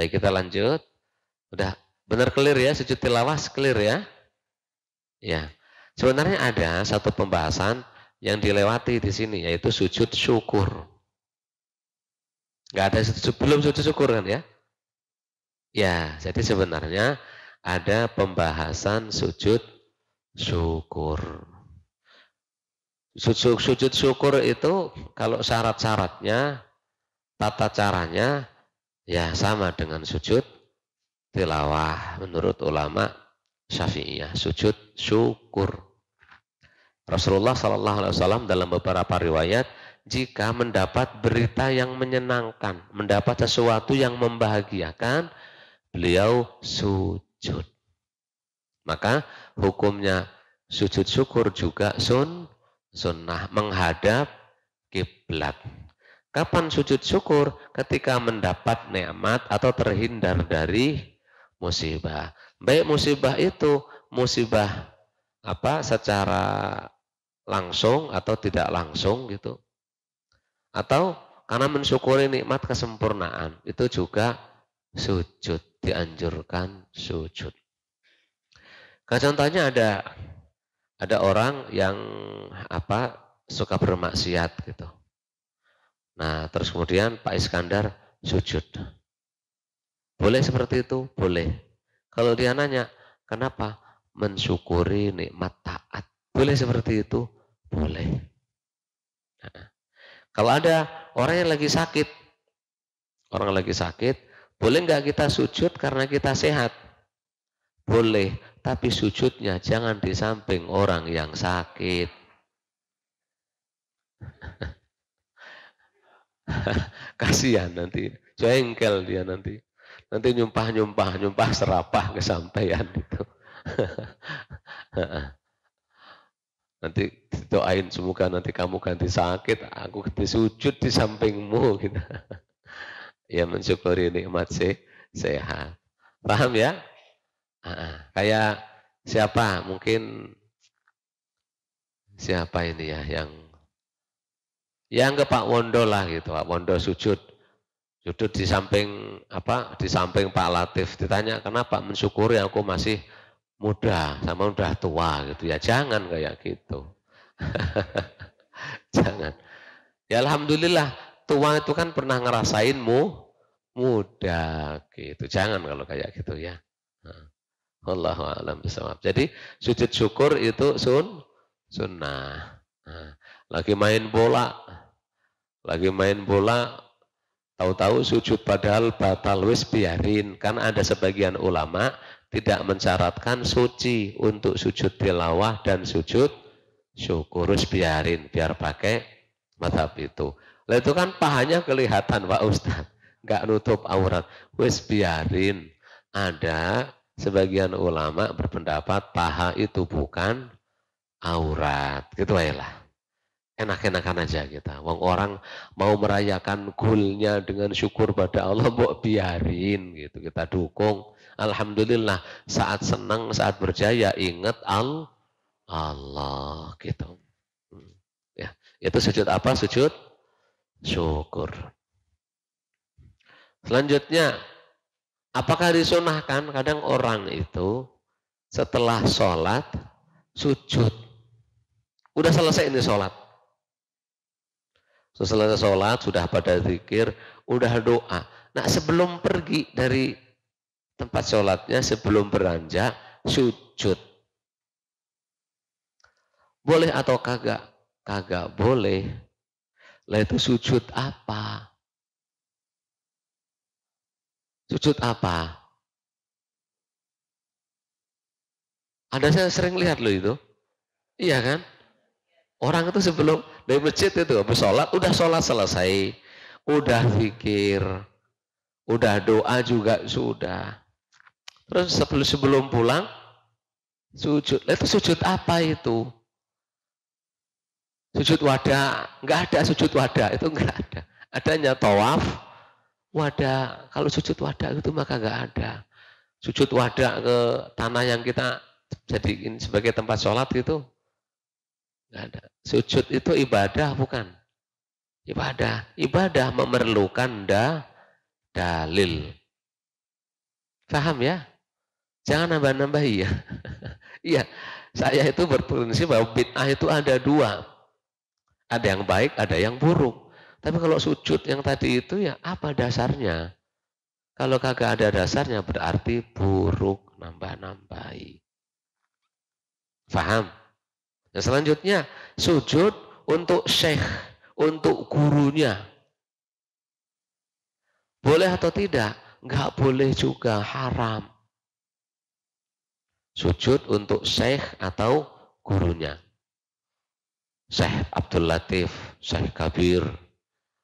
Baik, kita lanjut. Udah benar clear ya, sujud tilawah clear ya. Ya. Sebenarnya ada satu pembahasan yang dilewati di sini yaitu sujud syukur. Enggak ada sebelum sujud syukur kan ya? Ya, jadi sebenarnya ada pembahasan sujud syukur. Sujud, sujud syukur itu kalau syarat-syaratnya, tata caranya Ya sama dengan sujud tilawah menurut ulama Syafi'iyah, sujud syukur. Rasulullah Shallallahu alaihi wasallam dalam beberapa riwayat jika mendapat berita yang menyenangkan, mendapat sesuatu yang membahagiakan, beliau sujud. Maka hukumnya sujud syukur juga sun sunnah menghadap kiblat. Kapan sujud syukur? Ketika mendapat nikmat atau terhindar dari musibah. Baik musibah itu musibah apa secara langsung atau tidak langsung gitu. Atau karena mensyukuri nikmat kesempurnaan itu juga sujud dianjurkan sujud. Nah, contohnya ada ada orang yang apa suka bermaksiat gitu Nah, terus kemudian Pak Iskandar sujud. Boleh seperti itu? Boleh. Kalau dia nanya, kenapa? Mensyukuri nikmat taat. Boleh seperti itu? Boleh. Nah, kalau ada orang yang lagi sakit, orang lagi sakit, boleh nggak kita sujud karena kita sehat? Boleh, tapi sujudnya jangan di samping orang yang sakit. Kasihan nanti. Jengkel dia nanti. Nanti nyumpah-nyumpah, nyumpah serapah kesampaian itu. nanti doain semoga nanti kamu ganti sakit, aku ganti sujud di sampingmu gitu. ya mensyukuri nikmat sih sehat. Paham ya? Kayak siapa mungkin siapa ini ya yang yang ya, ke Pak Wondo lah gitu Pak Wondo sujud sujud di samping apa di samping Pak Latif ditanya kenapa mensyukuri aku masih muda sama udah tua gitu ya jangan kayak gitu jangan ya alhamdulillah tua itu kan pernah ngerasainmu mu muda gitu jangan kalau kayak gitu ya Allah alam Jadi sujud syukur itu sun sunnah. Nah, lagi main bola, lagi main bola, tahu-tahu sujud padahal batal wis biarin. Kan ada sebagian ulama tidak mencaratkan suci untuk sujud tilawah dan sujud syukur wis biarin, biar pakai madhab itu. Lalu itu kan pahanya kelihatan Pak Ustaz, nggak nutup aurat. Wis biarin. Ada sebagian ulama berpendapat paha itu bukan aurat. Gitu aja lah enak-enakan aja kita. Wong orang mau merayakan gulnya dengan syukur pada Allah, mau biarin gitu. Kita dukung. Alhamdulillah saat senang, saat berjaya ingat al Allah gitu. Hmm, ya, itu sujud apa? Sujud syukur. Selanjutnya, apakah disunahkan kadang orang itu setelah sholat sujud? Udah selesai ini sholat, setelah sholat sudah pada zikir, udah doa. Nah sebelum pergi dari tempat sholatnya, sebelum beranjak, sujud. Boleh atau kagak? Kagak boleh. Lah itu sujud apa? Sujud apa? Ada saya sering lihat loh itu. Iya kan? Orang itu sebelum dari masjid itu habis sholat, udah sholat selesai, udah zikir, udah doa juga sudah. Terus sebelum sebelum pulang sujud. Itu sujud apa itu? Sujud wada enggak ada sujud wada itu enggak ada. Adanya tawaf, wada Kalau sujud wada itu maka enggak ada. Sujud wada ke tanah yang kita jadiin sebagai tempat sholat itu Enggak ada. Sujud itu ibadah bukan? Ibadah. Ibadah memerlukan da, dalil. Faham ya? Jangan nambah-nambah iya. iya, saya itu berprinsip bahwa bid'ah itu ada dua. Ada yang baik, ada yang buruk. Tapi kalau sujud yang tadi itu ya apa dasarnya? Kalau kagak ada dasarnya berarti buruk nambah-nambahi. Faham? Nah, selanjutnya sujud untuk syekh, untuk gurunya. Boleh atau tidak? Enggak boleh juga, haram. Sujud untuk syekh atau gurunya. Syekh Abdul Latif, Syekh Kabir,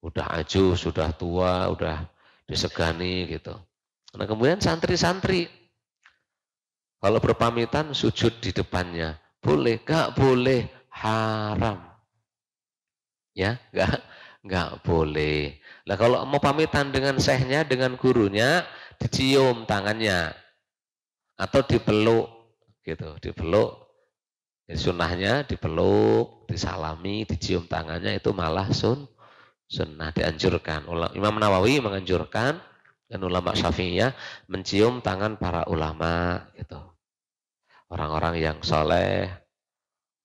udah aju, sudah tua, udah disegani gitu. Nah kemudian santri-santri, kalau berpamitan sujud di depannya, boleh, gak boleh. Haram. Ya, gak, gak boleh. Nah kalau mau pamitan dengan sehnya, dengan gurunya, dicium tangannya. Atau dipeluk. gitu Dipeluk. Ya, sunnahnya dipeluk, disalami, dicium tangannya itu malah sun, sunnah dianjurkan. Imam Nawawi menganjurkan dan ulama Syafi'iyah mencium tangan para ulama gitu orang-orang yang soleh,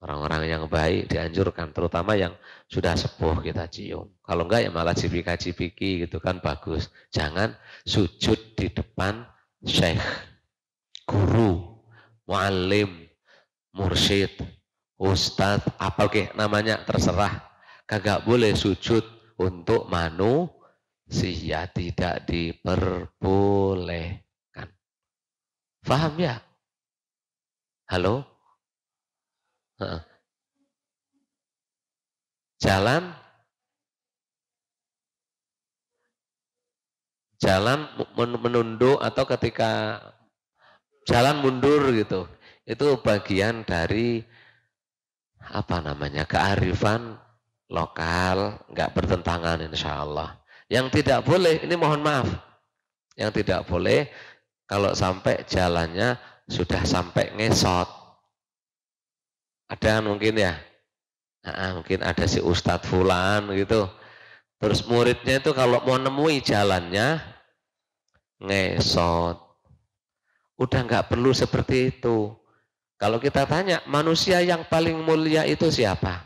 orang-orang yang baik dianjurkan, terutama yang sudah sepuh kita cium. Kalau enggak ya malah cipika-cipiki gitu kan bagus. Jangan sujud di depan syekh, guru, mualim, mursyid, ustadz, apa ke namanya terserah. Kagak boleh sujud untuk manusia tidak diperbolehkan. Faham ya? Halo? Jalan jalan menunduk atau ketika jalan mundur gitu. Itu bagian dari apa namanya kearifan lokal, nggak bertentangan insya Allah. Yang tidak boleh, ini mohon maaf, yang tidak boleh kalau sampai jalannya sudah sampai ngesot. Ada kan mungkin ya, nah, mungkin ada si Ustadz Fulan gitu. Terus muridnya itu kalau mau nemui jalannya, ngesot. Udah nggak perlu seperti itu. Kalau kita tanya, manusia yang paling mulia itu siapa?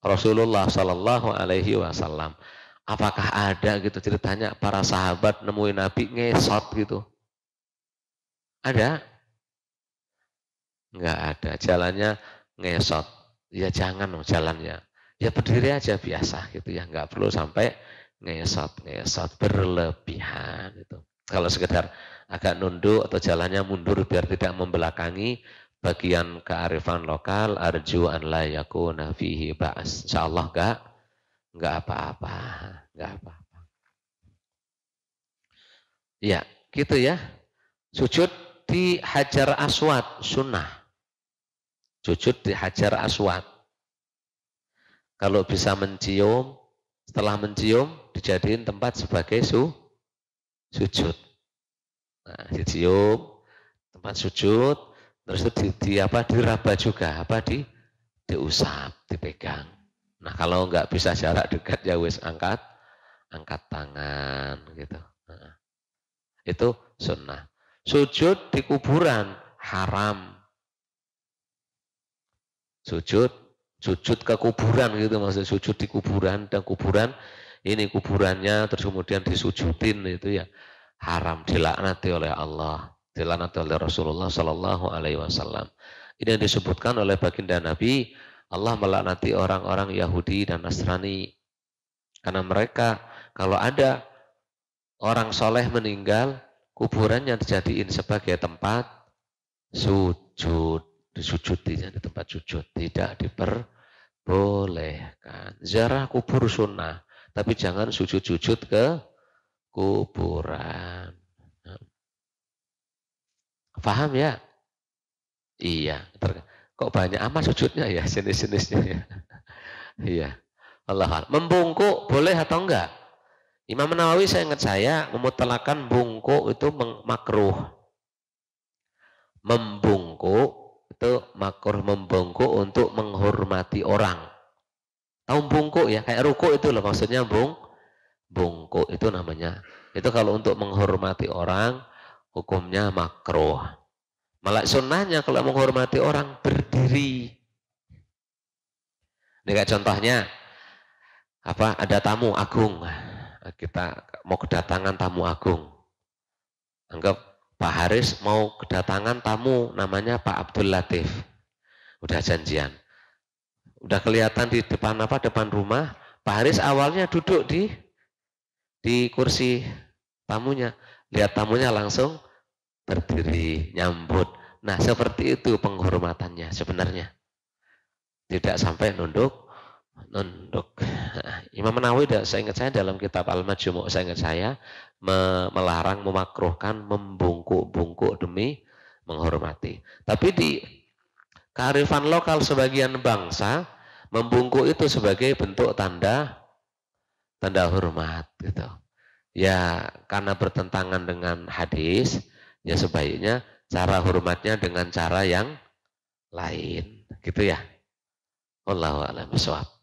Rasulullah Shallallahu Alaihi Wasallam. Apakah ada gitu ceritanya para sahabat nemuin Nabi ngesot gitu? Ada? Enggak ada. Jalannya ngesot. Ya jangan dong jalannya. Ya berdiri hmm. aja biasa gitu ya. Enggak perlu sampai ngesot-ngesot berlebihan gitu. Kalau sekedar agak nunduk atau jalannya mundur biar tidak membelakangi bagian kearifan lokal arju an la yakuna fihi ba'as. Insyaallah enggak enggak apa-apa, enggak apa-apa. Ya, gitu ya. Sujud di Hajar Aswad sunnah. Sujud di Hajar Aswad. Kalau bisa mencium, setelah mencium dijadikan tempat sebagai su, sujud. Nah, dicium tempat sujud, terus itu di, di apa diraba juga, apa di diusap, dipegang. Nah, kalau nggak bisa jarak dekat ya wis angkat angkat tangan gitu. Nah, itu sunnah. Sujud di kuburan haram. Sujud, sujud ke kuburan gitu maksudnya, sujud di kuburan dan kuburan ini kuburannya terus kemudian disujudin itu ya haram dilaknati oleh Allah, dilaknati oleh Rasulullah Shallallahu alaihi wasallam. Ini yang disebutkan oleh baginda Nabi, Allah melaknati orang-orang Yahudi dan Nasrani karena mereka kalau ada orang soleh meninggal kuburan yang dijadiin sebagai tempat sujud. Disujud di tempat sujud. Tidak diperbolehkan. Ziarah kubur sunnah. Tapi jangan sujud-sujud ke kuburan. Faham ya? Iya. Kok banyak amat sujudnya ya jenis-jenisnya ya. iya. Allah. Membungkuk boleh atau enggak? Imam Nawawi saya ingat saya memutlakan bungkuk itu makruh. Membungkuk itu makruh membungkuk untuk menghormati orang. Tahu bungkuk ya, kayak ruku itu loh maksudnya bung bungkuk itu namanya. Itu kalau untuk menghormati orang hukumnya makruh. Malah sunnahnya kalau menghormati orang berdiri. Ini kayak contohnya apa ada tamu agung kita mau kedatangan tamu agung. Anggap Pak Haris mau kedatangan tamu namanya Pak Abdul Latif. Udah janjian. Udah kelihatan di depan apa? Depan rumah. Pak Haris awalnya duduk di di kursi tamunya. Lihat tamunya langsung berdiri nyambut. Nah, seperti itu penghormatannya sebenarnya. Tidak sampai nunduk nunduk. Nah, Imam Nawawi saya ingat saya dalam kitab Al-Majmu' saya ingat saya melarang memakruhkan membungkuk-bungkuk demi menghormati. Tapi di kearifan lokal sebagian bangsa membungkuk itu sebagai bentuk tanda tanda hormat gitu. Ya karena bertentangan dengan hadis ya sebaiknya cara hormatnya dengan cara yang lain gitu ya. Wallahu a'lam bishawab.